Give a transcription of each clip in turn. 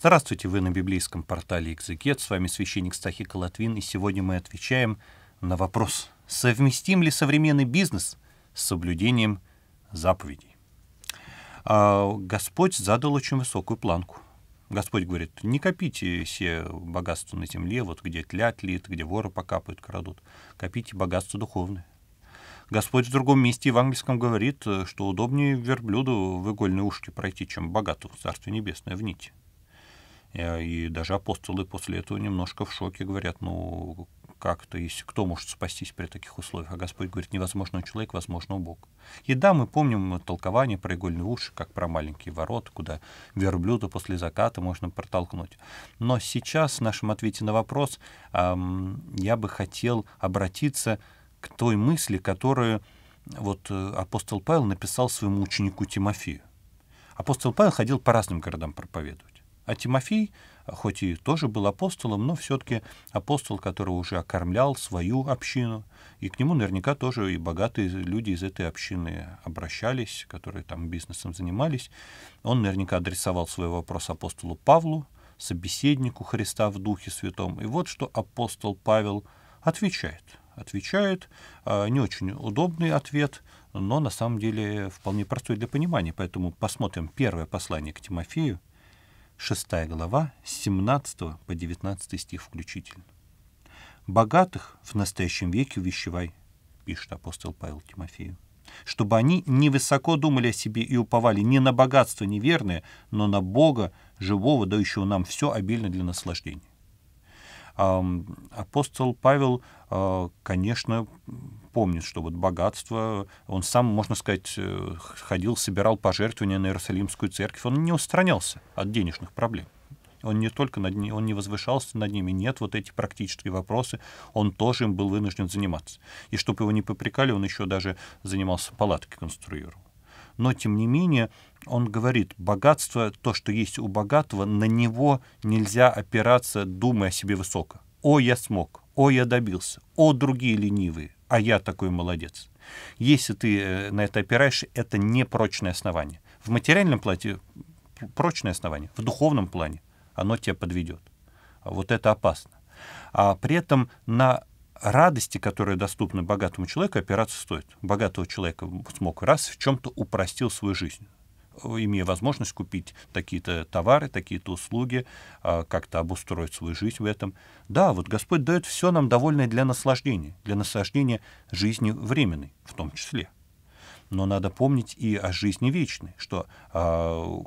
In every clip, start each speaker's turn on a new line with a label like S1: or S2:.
S1: Здравствуйте, вы на библейском портале Экзекет. С вами священник Стахик Латвин, и сегодня мы отвечаем на вопрос, совместим ли современный бизнес с соблюдением заповедей. А Господь задал очень высокую планку. Господь говорит, не копите все богатства на земле, вот где тля тлит, где воры покапают, крадут. Копите богатство духовное. Господь в другом месте в английском, говорит, что удобнее верблюду в игольные ушки пройти, чем богату в Царстве Небесное в нить. Э, и даже апостолы после этого немножко в шоке говорят, ну, как-то, если кто может спастись при таких условиях? А Господь говорит, невозможно у человека, возможно у Бога. И да, мы помним толкование про игольные уши, как про маленькие ворота, куда верблюда после заката можно протолкнуть. Но сейчас в нашем ответе на вопрос эм, я бы хотел обратиться к той мысли, которую вот э, апостол Павел написал своему ученику Тимофею. Апостол Павел ходил по разным городам проповедовать. А Тимофей, хоть и тоже был апостолом, но все-таки апостол, который уже окормлял свою общину, и к нему наверняка тоже и богатые люди из этой общины обращались, которые там бизнесом занимались. Он наверняка адресовал свой вопрос апостолу Павлу, собеседнику Христа в Духе Святом. И вот что апостол Павел отвечает. Отвечает, а, не очень удобный ответ, но на самом деле вполне простой для понимания. Поэтому посмотрим первое послание к Тимофею, 6 глава, с 17 по 19 стих включительно. «Богатых в настоящем веке увещевай», — пишет апостол Павел Тимофею, «чтобы они невысоко думали о себе и уповали не на богатство неверное, но на Бога, живого, дающего нам все обильно для наслаждения» апостол Павел, а, конечно, помнит, что вот богатство, он сам, можно сказать, э, ходил, собирал пожертвования на Иерусалимскую церковь, он не устранялся от денежных проблем. Он не только над ним, он не возвышался над ними, нет, вот эти практические вопросы, он тоже им был вынужден заниматься. И чтобы его не попрекали, он еще даже занимался палатки конструировал но тем не менее он говорит, богатство, то, что есть у богатого, на него нельзя опираться, думая о себе высоко. «О, я смог! О, я добился! О, другие ленивые! А я такой молодец!» Если ты э, на это опираешься, это не прочное основание. В материальном плане прочное основание, в духовном плане оно тебя подведет. Вот это опасно. А при этом на радости, которые доступны богатому человеку, опираться стоит. Богатого человека смог раз в чем-то упростил свою жизнь имея возможность купить такие-то товары, такие-то услуги, а, как-то обустроить свою жизнь в этом. Да, вот Господь дает все нам довольное для наслаждения, для наслаждения жизни временной в том числе. Но надо помнить и о жизни вечной, что а,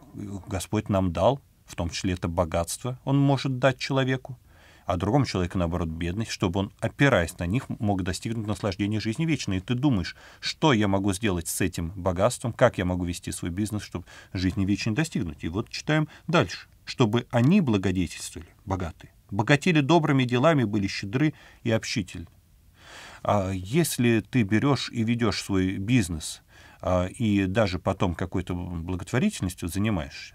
S1: Господь нам дал, в том числе это богатство Он может дать человеку, а другому человеку, наоборот, бедность, чтобы он, опираясь на них, мог достигнуть наслаждения жизни вечной. И ты думаешь, что я могу сделать с этим богатством, как я могу вести свой бизнес, чтобы жизни вечной достигнуть. И вот читаем дальше. Чтобы они благодетельствовали, богатые, богатели добрыми делами, были щедры и общительны. А если ты берешь и ведешь свой бизнес, а, и даже потом какой-то благотворительностью занимаешься,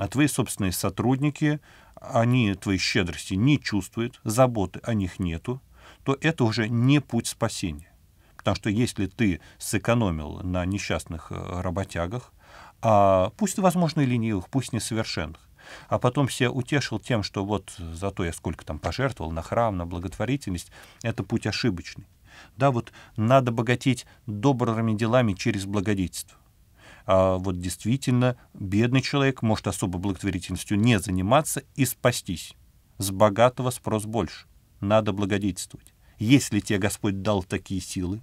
S1: а твои собственные сотрудники, они твоей щедрости не чувствуют, заботы о них нету, то это уже не путь спасения. Потому что если ты сэкономил на несчастных э, работягах, а пусть, возможно, и ленивых, пусть несовершенных, а потом себя утешил тем, что вот зато я сколько там пожертвовал на храм, на благотворительность, это путь ошибочный. Да, вот надо богатеть добрыми делами через благодетельство а вот действительно бедный человек может особо благотворительностью не заниматься и спастись. С богатого спрос больше. Надо благодетельствовать. Если тебе Господь дал такие силы,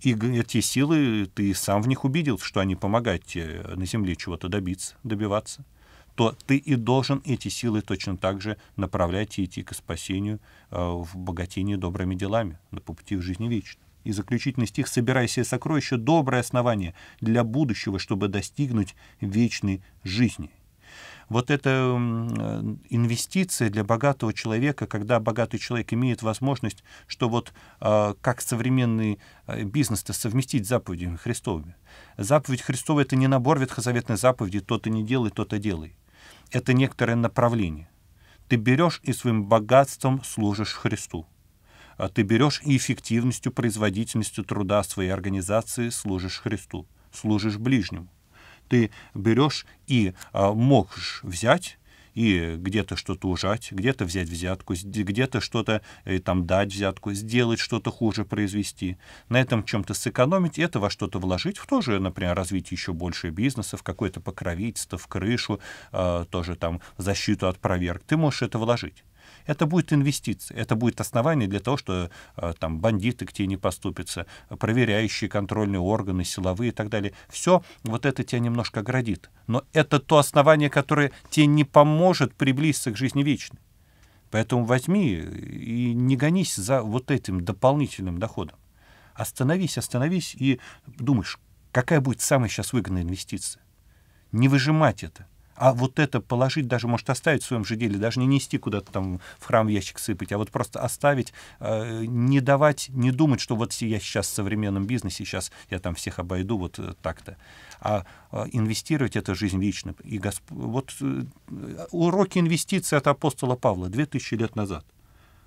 S1: и эти силы ты сам в них убедил, что они помогают тебе э, на земле чего-то добиться, добиваться, то ты и должен эти силы точно так же направлять и идти к спасению э, в богатении добрыми делами на пути в жизни вечной. И заключительный стих собирай «Собирайся, сокровища доброе основание для будущего, чтобы достигнуть вечной жизни. Вот эта э, инвестиция для богатого человека, когда богатый человек имеет возможность, что вот а, как современный э, бизнес-то совместить с заповедями Христовыми. Заповедь Христова — это не набор ветхозаветной заповеди «то-то не делай, то-то делай». Это некоторое направление. Ты берешь и своим богатством служишь Христу. А ты берешь и эффективностью, производительностью труда своей организации служишь Христу, служишь ближнему. Ты берешь и а, можешь взять и где-то что-то ужать, где-то взять взятку, где-то что-то э, там дать взятку, сделать что-то хуже, произвести, на этом чем-то сэкономить, это во что-то вложить, в тоже, например, развитие еще больше бизнеса, в какое-то покровительство, в крышу, э, тоже там защиту от проверок. Ты можешь это вложить это будет инвестиция, это будет основание для того, что э, там бандиты к тебе не поступятся, проверяющие контрольные органы, силовые и так далее. Все вот это тебя немножко оградит. Но это то основание, которое тебе не поможет приблизиться к жизни вечной. Поэтому возьми и не гонись за вот этим дополнительным доходом. Остановись, остановись и думаешь, какая будет самая сейчас выгодная инвестиция. Не выжимать это. А вот это положить даже, может, оставить в своем же деле, даже не нести куда-то там в храм ящик сыпать, а вот просто оставить, э, не давать, не думать, что вот я сейчас в современном бизнесе, сейчас я там всех обойду вот э, так-то. А э, инвестировать — это жизнь лично. И Госп... вот э, уроки инвестиций от апостола Павла 2000 лет назад.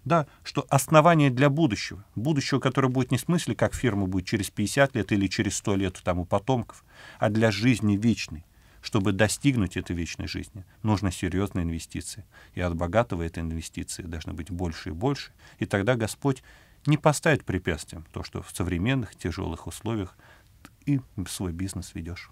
S1: Да, что основание для будущего. Будущего, которое будет не в смысле, как фирма будет через 50 лет или через 100 лет там, у потомков, а для жизни вечной чтобы достигнуть этой вечной жизни, нужно серьезные инвестиции. И от богатого этой инвестиции должны быть больше и больше. И тогда Господь не поставит препятствием то, что в современных тяжелых условиях и свой бизнес ведешь.